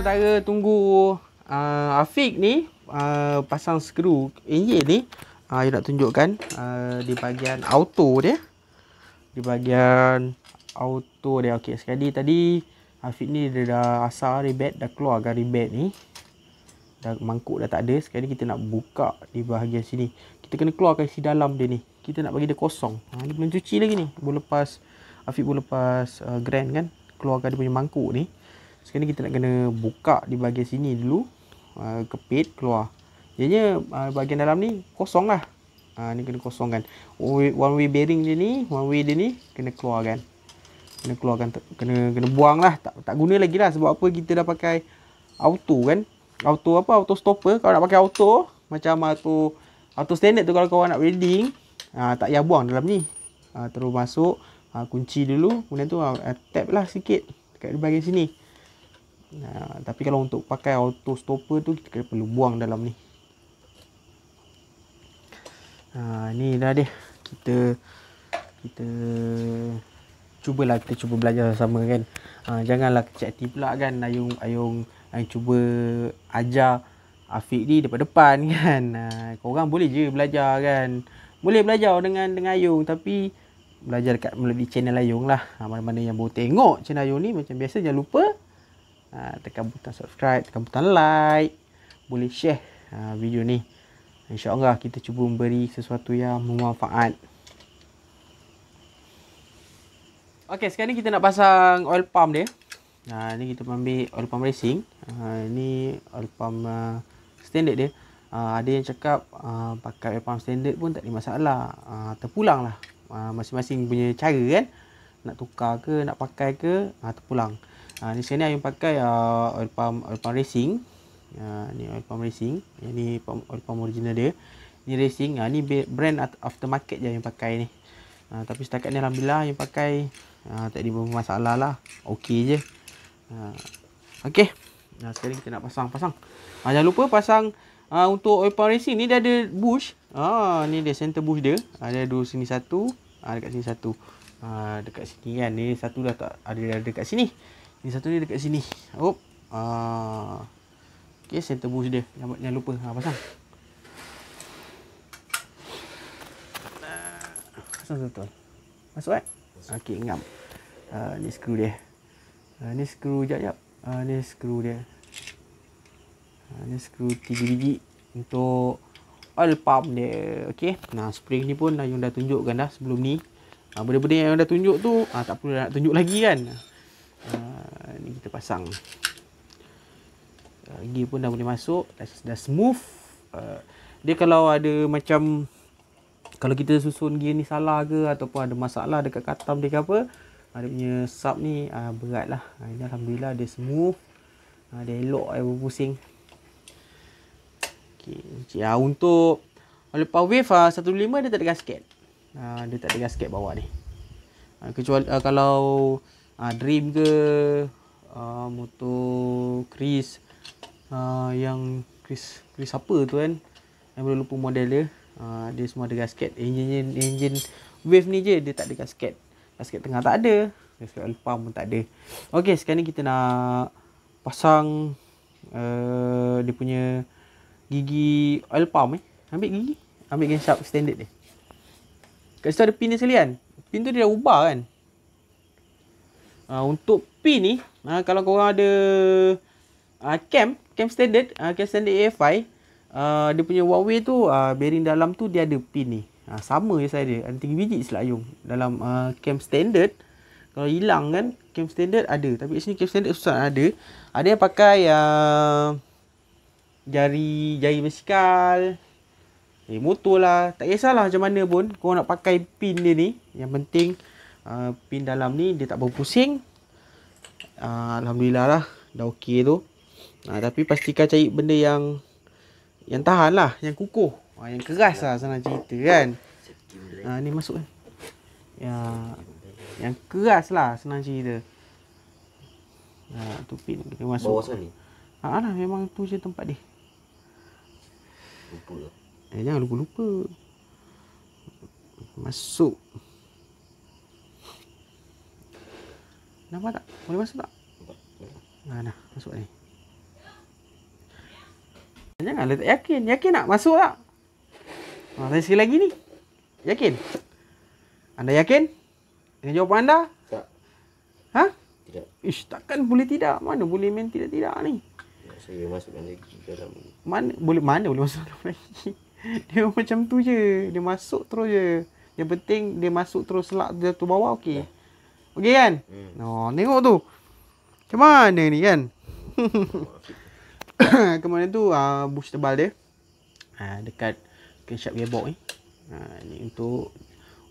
sementara tunggu uh, Afiq ni uh, pasang skru enjin ni. Ah uh, nak tunjukkan uh, di bahagian auto dia. Di bahagian auto dia. Okey, sekali tadi Afiq ni dia dah asal ribet dah keluar dari bed ni. Dah mangkuk dah tak ada. Sekali kita nak buka di bahagian sini. Kita kena keluarkan isi dalam dia ni. Kita nak bagi dia kosong. Ha dia belum cuci lagi ni. Belum lepas Afiq belum lepas uh, grand kan. Keluarkan dia punya mangkuk ni. Sekarang kita nak kena buka di bahagian sini dulu uh, Kepit keluar Jadinya uh, ah, bahagian dalam ni kosong lah uh, Ni kena kosongkan oh, One way bearing dia ni One way dia ni kena keluarkan Kena keluarkan Kena kena buang lah tak, tak guna lagi lah Sebab apa kita dah pakai auto kan Auto apa? Auto stopper Kalau nak pakai auto Macam auto auto standard tu kalau kau nak welding uh, Tak payah buang dalam ni uh, Terus masuk uh, Kunci dulu Kemudian tu uh, tap lah sikit Dekat bahagian sini Ha, tapi kalau untuk pakai auto stopper tu kita kena perlu buang dalam ni ha, ni dah dia kita kita cubalah kita cuba belajar sama kan ha, janganlah kecil hati pula kan ayung ayung ayung cuba ajar Afiq ni depan-depan kan ha, korang boleh je belajar kan boleh belajar dengan dengan ayung tapi belajar dekat melalui channel ayung lah ha, mana-mana yang boleh tengok channel ayung ni macam biasa jangan lupa ha, tekan butang subscribe, tekan butang like, boleh share ha, video ni. InsyaAllah kita cuba memberi sesuatu yang bermanfaat. Okey, sekarang ni kita nak pasang oil pump dia. Ha, ni kita ambil oil pump racing. Ha, ni oil pump uh, standard dia. Ha, ada yang cakap uh, pakai oil pump standard pun tak ada masalah. Ha, terpulang lah. Masing-masing ha, punya cara kan. Nak tukar ke, nak pakai ke, ha, terpulang. Terpulang ha, di sini ayam pakai uh, oil pump oil pump racing ha, ni oil pump racing yang ni oil pump original dia ni racing ha, ni brand aftermarket je yang pakai ni ha, tapi setakat ni alhamdulillah yang pakai ha, tak ada masalah lah okey je ha, okey Nah, ha, sekarang kita nak pasang pasang. Ha, jangan lupa pasang ha, untuk oil pump racing ni dia ada bush. Ha ni dia center bush dia. Ha, dia ada dua sini satu, ha, dekat sini satu. Ha, dekat sini kan ni satu dah tak ada ada dekat sini. Ni satu ni dekat sini. Op. Oh. Ah. Okey, center boost dia. Jangan, jangan lupa. Ha, pasang. Pasang satu, Masuk eh? Okey, ngam. Uh, ni skru dia. Uh, ni skru jap-jap. Uh, ni skru dia. Uh, ni skru tiga biji untuk oil pump dia. Okey. Nah, spring ni pun dah yang dah tunjukkan dah sebelum ni. Ah, uh, benda-benda yang dah tunjuk tu, ah uh, tak perlu nak tunjuk lagi kan pasang uh, ah, gear pun dah boleh masuk dah, dah smooth uh, dia kalau ada macam kalau kita susun gear ni salah ke ataupun ada masalah dekat katam dia ke apa uh, dia punya sub ni uh, berat lah uh, ini Alhamdulillah dia smooth uh, dia elok air eh, berpusing okay. uh, untuk oleh power wave uh, 15 dia tak ada gasket uh, dia tak ada gasket bawah ni kecuali uh, kalau uh, dream ke Ah, motor Chris uh, yang Chris Chris apa tu kan saya belum lupa model dia uh, dia semua ada gasket engine engine wave ni je dia tak ada gasket gasket tengah tak ada gasket lepam pun tak ada okey sekarang kita nak pasang uh, dia punya gigi oil pump eh ambil gigi ambil gas sharp standard dia kat situ ada pin dia sekali pin tu dia dah ubah kan uh, untuk pin ni Ha, kalau korang ada uh, ha, cam, cam standard, uh, ha, cam standard AFI, uh, ha, dia punya Huawei tu, uh, bearing dalam tu dia ada pin ni. Ha, sama je saya dia. Ada tiga biji selayung. Dalam uh, cam standard, kalau hilang kan, cam standard ada. Tapi sini cam standard susah ada. Ada yang pakai uh, jari jari mesikal, eh, motor lah. Tak kisahlah macam mana pun korang nak pakai pin dia ni. Yang penting uh, pin dalam ni dia tak berpusing. pusing uh, Alhamdulillah lah Dah ok tu uh, Tapi pastikan cari benda yang Yang tahan lah Yang kukuh uh, Yang keras lah senang cerita kan uh, Ni masuk kan Ya, yang keras lah senang cerita Ha, uh, tu pin masuk. Bawah sana ni. Ha, memang tu je tempat dia. Lupa. Lah. Eh, jangan lupa-lupa. Masuk. Nampak tak? Boleh masuk tak? Nampak. Nah, Masuk ni. Janganlah tak yakin. Yakin nak masuk tak? Ha, saya sekali lagi ni. Yakin? Anda yakin? Dengan jawapan anda? Tak. Ha? Tidak. Ish, takkan boleh tidak. Mana boleh main tidak-tidak ni? Ya, saya masukkan lagi dalam Mana boleh mana boleh masuk dalam lagi? Dia macam tu je. Dia masuk terus je. Yang penting dia masuk terus selak dia tu bawah okey. Ya. Okey kan? Hmm. Oh, tengok tu. Macam mana ni kan? Kemarin tu uh, ah, bus tebal dia. Ha, uh, dekat kecap gearbox ni. Ha, uh, ni untuk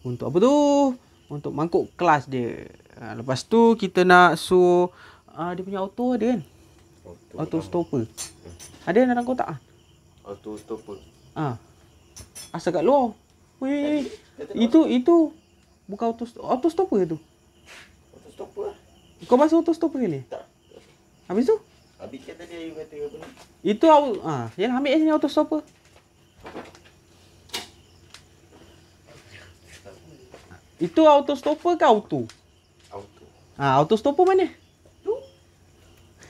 untuk apa tu? Untuk mangkuk kelas dia. Uh, lepas tu kita nak so uh, ah, dia punya auto ada kan? Auto, auto stopper. Hmm. Ada dalam kotak ah. Auto stopper. Ah. Uh. Asal kat luar. Wei. Itu itu bukan auto auto stopper tu stopper lah. Kau masuk auto stopper sini? Tak. Habis tu? Habis kereta dia you kata apa ni? Itu aku ah, ha, yang ambil sini auto stopper. Itu auto stopper ke auto? Auto. Ah, ha, auto stopper mana? Tu.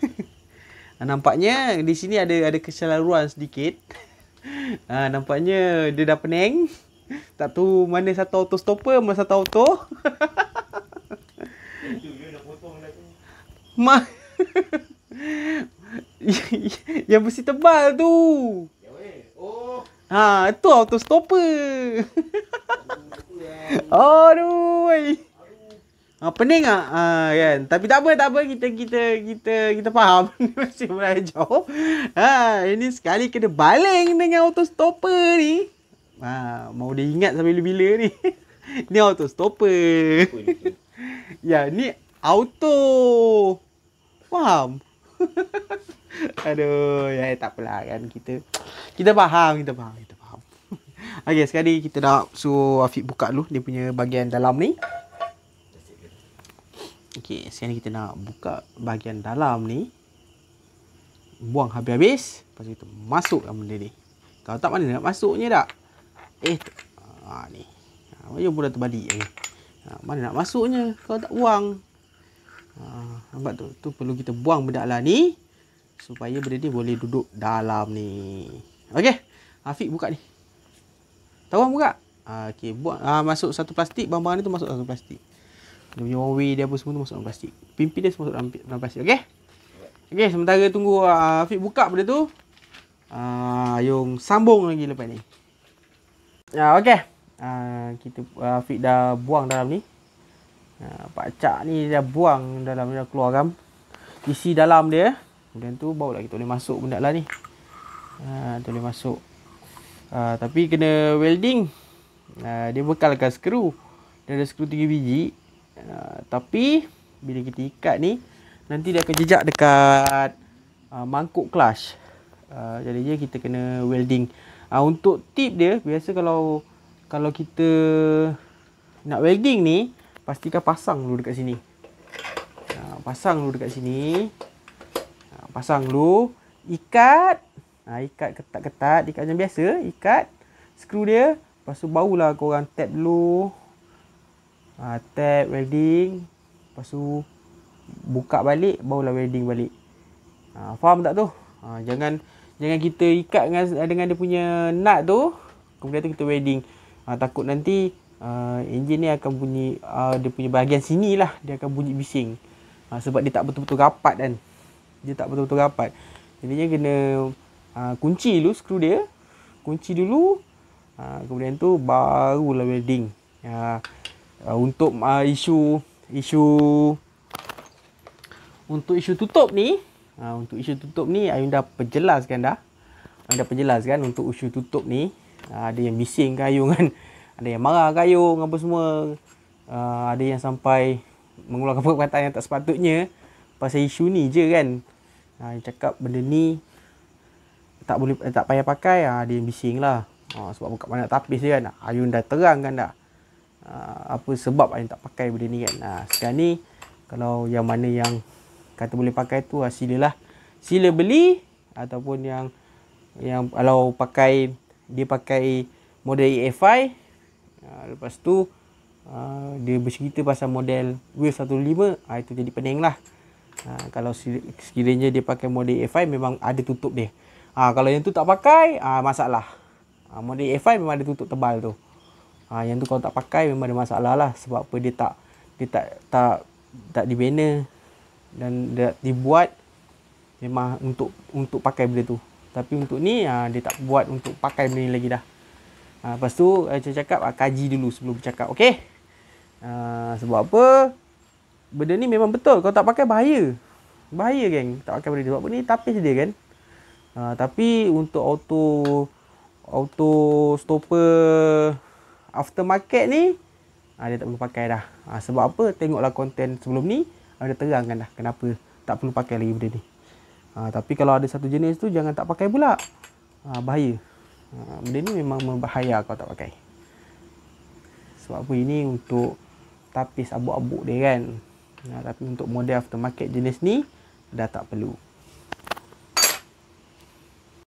Ah, nampaknya di sini ada ada kesalahan sedikit. Ah, ha, nampaknya dia dah pening. Tak tahu mana satu auto stopper, mana satu auto. Ma yang besi tebal tu. Ya oh. Ha, tu auto stopper. Aduh. Ha, pening ah ha, kan. Tapi tak apa, tak apa kita kita kita kita faham. Masih boleh jauh. Ha, ini sekali kena baling dengan auto stopper ni. Ha, mau dia ingat sampai bila-bila ni. ni auto stopper. ya, ni auto faham. Aduh, ya tak apalah kan kita. Kita faham, kita faham, kita faham. Okey, sekali kita nak suruh Afiq buka dulu dia punya bahagian dalam ni. Okey, sekarang kita nak buka bahagian dalam ni. Buang habis-habis, lepas tu kita masukkan benda ni. Kalau tak mana nak masuknya tak? Eh, ha, ni. Ha, pun dah terbalik ni. Ha, mana nak masuknya kalau tak buang? Ha, nampak tu? Tu perlu kita buang bedaklah ni. Supaya benda ni boleh duduk dalam ni. Okey. Afiq buka ni. Tawang buka. Ha, Okey. Buang. Ha, ah, masuk satu plastik. Bahan-bahan ni tu masuk satu plastik. Dia punya wawai dia pun semua tu masuk dalam plastik. Pimpin dia semua masuk dalam, plastik. Okey. Okey. Sementara tunggu uh, Afiq buka benda tu. Ayong uh, sambung lagi lepas ni. Ya Okey. Uh, kita uh, Afiq dah buang dalam ni. Ah, Pak Cak ni dia buang dalam dia keluar kan. Isi dalam dia. Kemudian tu bau barulah kita boleh masuk benda lah ni. Ha, boleh masuk. Ha, tapi kena welding. Ha, dia bekalkan skru. Dia ada skru 3 biji. Ha, tapi bila kita ikat ni. Nanti dia akan jejak dekat ha, mangkuk clutch. Ha, jadi je kita kena welding. Ha, untuk tip dia. Biasa kalau kalau kita nak welding ni pastikan pasang dulu dekat sini. Ha, pasang dulu dekat sini. Ha, pasang dulu. Ikat. Ha, ikat ketat-ketat. Ikat macam biasa. Ikat. Skru dia. Lepas tu barulah korang tap dulu. Ha, tap welding. Lepas tu buka balik. Barulah welding balik. Ha, faham tak tu? Ha, jangan jangan kita ikat dengan, dengan dia punya nut tu. Kemudian tu kita welding. Ha, takut nanti uh, enjin ni akan bunyi uh, dia punya bahagian sini lah dia akan bunyi bising uh, sebab dia tak betul-betul rapat kan dia tak betul-betul rapat jadinya kena uh, kunci dulu skru dia kunci dulu uh, kemudian tu barulah welding uh, uh, untuk uh, isu isu untuk isu tutup ni uh, untuk isu tutup ni Ayun dah perjelaskan dah Ayun dah perjelaskan untuk isu tutup ni uh, ada yang bising ke Ayun kan ada yang marah kat you Apa semua uh, Ada yang sampai Mengeluarkan perkataan yang tak sepatutnya Pasal isu ni je kan uh, cakap benda ni Tak boleh eh, tak payah pakai uh, ah, Ada yang bising uh, Sebab bukan mana tapis je kan Ayun dah terang kan dah uh, Apa sebab Ayun tak pakai benda ni kan uh, Sekarang ni Kalau yang mana yang Kata boleh pakai tu uh, lah Sila beli Ataupun yang yang kalau pakai dia pakai model EFI Ah, lepas tu uh, dia bercerita pasal model Wave 15 uh, ah, itu jadi pening lah uh, kalau sekiranya dia pakai model A5 memang ada tutup dia uh, kalau yang tu tak pakai uh, masalah uh, model A5 memang ada tutup tebal tu uh, yang tu kalau tak pakai memang ada masalah lah sebab apa dia tak dia tak tak tak dibina dan dia dibuat memang untuk untuk pakai benda tu tapi untuk ni uh, dia tak buat untuk pakai benda ni lagi dah Ha, lepas tu saya eh, cakap ha, kaji dulu sebelum bercakap. Okey. Ha, sebab apa? Benda ni memang betul. Kalau tak pakai bahaya. Bahaya geng. Tak pakai benda ni. Sebab apa ni tapis dia kan. Ha, tapi untuk auto auto stopper aftermarket ni ha, dia tak perlu pakai dah. Ha, sebab apa? Tengoklah konten sebelum ni. Ada terangkan dah kenapa tak perlu pakai lagi benda ni. Ha, tapi kalau ada satu jenis tu jangan tak pakai pula. Ha, Bahaya. Ah, benda ni memang membahaya kalau tak pakai sebab apa ini untuk tapis abu-abu dia kan ah, tapi untuk model aftermarket jenis ni dah tak perlu